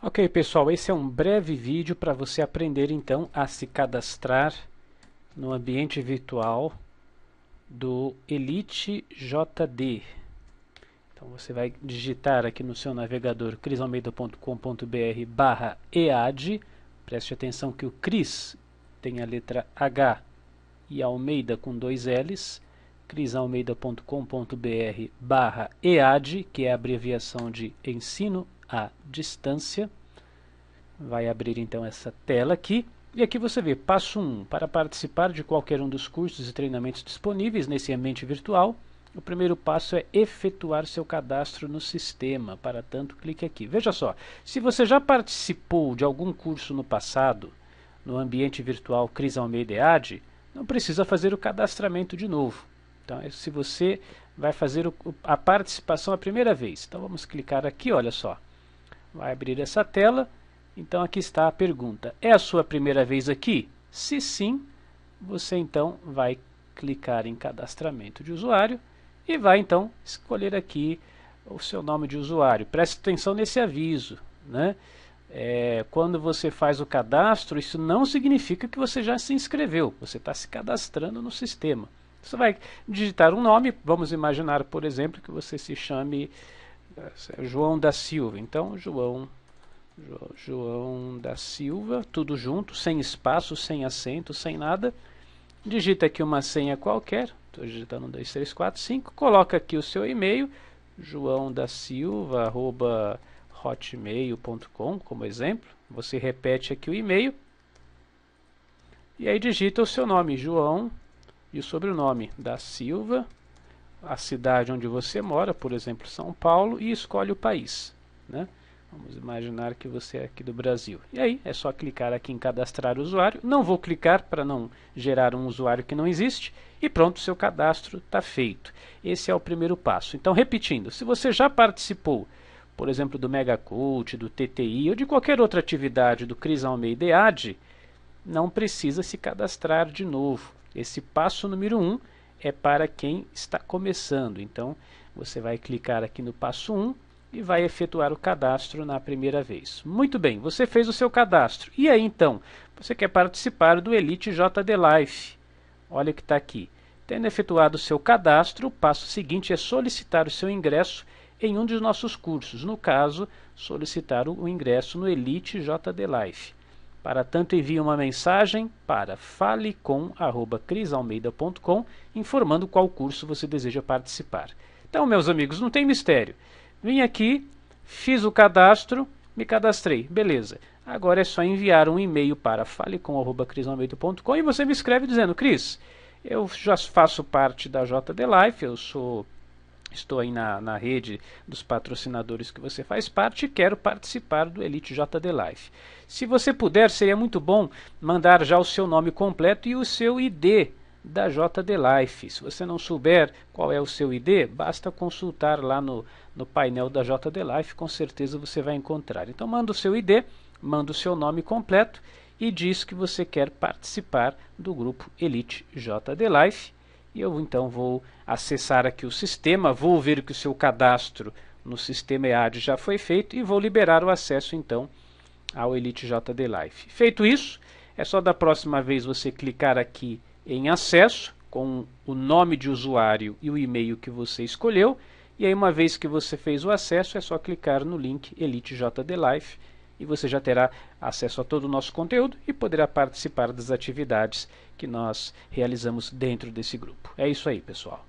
Ok pessoal, esse é um breve vídeo para você aprender então a se cadastrar no ambiente virtual do Elite JD. Então você vai digitar aqui no seu navegador crisalmeida.com.br barra EAD. Preste atenção que o Cris tem a letra H e Almeida com dois L's. crisalmeida.com.br barra EAD, que é a abreviação de Ensino à distância. Vai abrir então essa tela aqui. E aqui você vê passo 1, para participar de qualquer um dos cursos e treinamentos disponíveis nesse ambiente virtual, o primeiro passo é efetuar seu cadastro no sistema. Para tanto, clique aqui. Veja só, se você já participou de algum curso no passado, no ambiente virtual Cris Almeida EAD, não precisa fazer o cadastramento de novo. Então, é se você vai fazer a participação a primeira vez. Então, vamos clicar aqui, olha só. Vai abrir essa tela. Então aqui está a pergunta. É a sua primeira vez aqui? Se sim, você então vai clicar em cadastramento de usuário e vai então escolher aqui o seu nome de usuário. Preste atenção nesse aviso, né? É, quando você faz o cadastro, isso não significa que você já se inscreveu, você está se cadastrando no sistema. Você vai digitar um nome, vamos imaginar, por exemplo, que você se chame é João da Silva. Então, João, João da Silva, tudo junto, sem espaço, sem acento, sem nada. Digita aqui uma senha qualquer. Estou digitando 2345, Coloca aqui o seu e-mail, João da Silva, arroba hotmail.com, como exemplo. Você repete aqui o e-mail. E aí digita o seu nome, João, e o sobrenome da Silva, a cidade onde você mora, por exemplo, São Paulo, e escolhe o país. Né? Vamos imaginar que você é aqui do Brasil. E aí é só clicar aqui em cadastrar usuário. Não vou clicar para não gerar um usuário que não existe. E pronto, seu cadastro está feito. Esse é o primeiro passo. Então, repetindo, se você já participou, por exemplo, do Megacult, do TTI ou de qualquer outra atividade do Cris Almeida Ad, não precisa se cadastrar de novo. Esse passo número 1 um é para quem está começando. Então, você vai clicar aqui no passo 1 e vai efetuar o cadastro na primeira vez. Muito bem, você fez o seu cadastro. E aí, então, você quer participar do Elite JD Life. Olha o que está aqui. Tendo efetuado o seu cadastro, o passo seguinte é solicitar o seu ingresso em um dos nossos cursos. No caso, solicitar o ingresso no Elite JD Life. Para tanto, envie uma mensagem para falecom.crisalmeida.com informando qual curso você deseja participar. Então, meus amigos, não tem mistério. Vim aqui, fiz o cadastro, me cadastrei, beleza. Agora é só enviar um e-mail para falecom.crisalmeida.com e você me escreve dizendo, Cris, eu já faço parte da JD Life, eu sou Estou aí na, na rede dos patrocinadores que você faz parte e quero participar do Elite JD Life. Se você puder, seria muito bom mandar já o seu nome completo e o seu ID da JD Life. Se você não souber qual é o seu ID, basta consultar lá no, no painel da JD Life, com certeza você vai encontrar. Então manda o seu ID, manda o seu nome completo e diz que você quer participar do grupo Elite JD Life e eu então vou acessar aqui o sistema, vou ver que o seu cadastro no sistema EAD já foi feito e vou liberar o acesso então ao Elite JD Life. Feito isso, é só da próxima vez você clicar aqui em acesso com o nome de usuário e o e-mail que você escolheu. E aí, uma vez que você fez o acesso, é só clicar no link Elite JD Life e você já terá acesso a todo o nosso conteúdo e poderá participar das atividades que nós realizamos dentro desse grupo. É isso aí, pessoal.